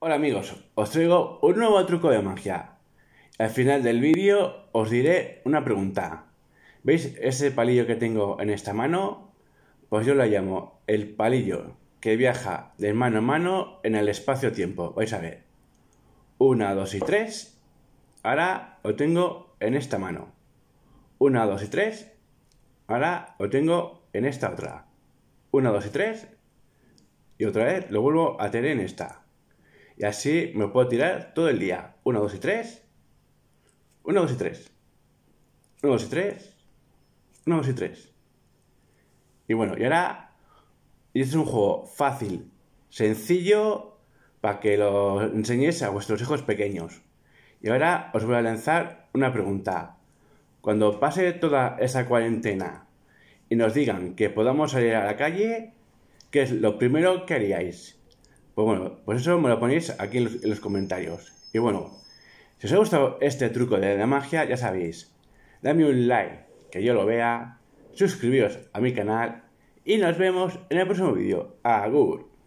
Hola amigos, os traigo un nuevo truco de magia. Al final del vídeo os diré una pregunta. ¿Veis ese palillo que tengo en esta mano? Pues yo lo llamo el palillo que viaja de mano a mano en el espacio-tiempo. Vais a ver. Una, dos y tres. Ahora lo tengo en esta mano. Una, dos y tres. Ahora lo tengo en esta otra. Una, dos y tres. Y otra vez lo vuelvo a tener en esta. Y así me puedo tirar todo el día. 1, 2 y 3. 1, 2 y 3. 1, 2 y 3. 1, 2 y 3. Y bueno, y ahora... Y este es un juego fácil, sencillo, para que lo enseñéis a vuestros hijos pequeños. Y ahora os voy a lanzar una pregunta. Cuando pase toda esa cuarentena y nos digan que podamos salir a la calle, ¿qué es lo primero que haríais? Pues bueno, pues eso me lo ponéis aquí en los, comentarios. Y bueno, si os ha gustado este truco de la magia, ya sabéis, dame un like, que yo lo vea, suscribiros a mi canal y nos vemos en el próximo vídeo. Agur.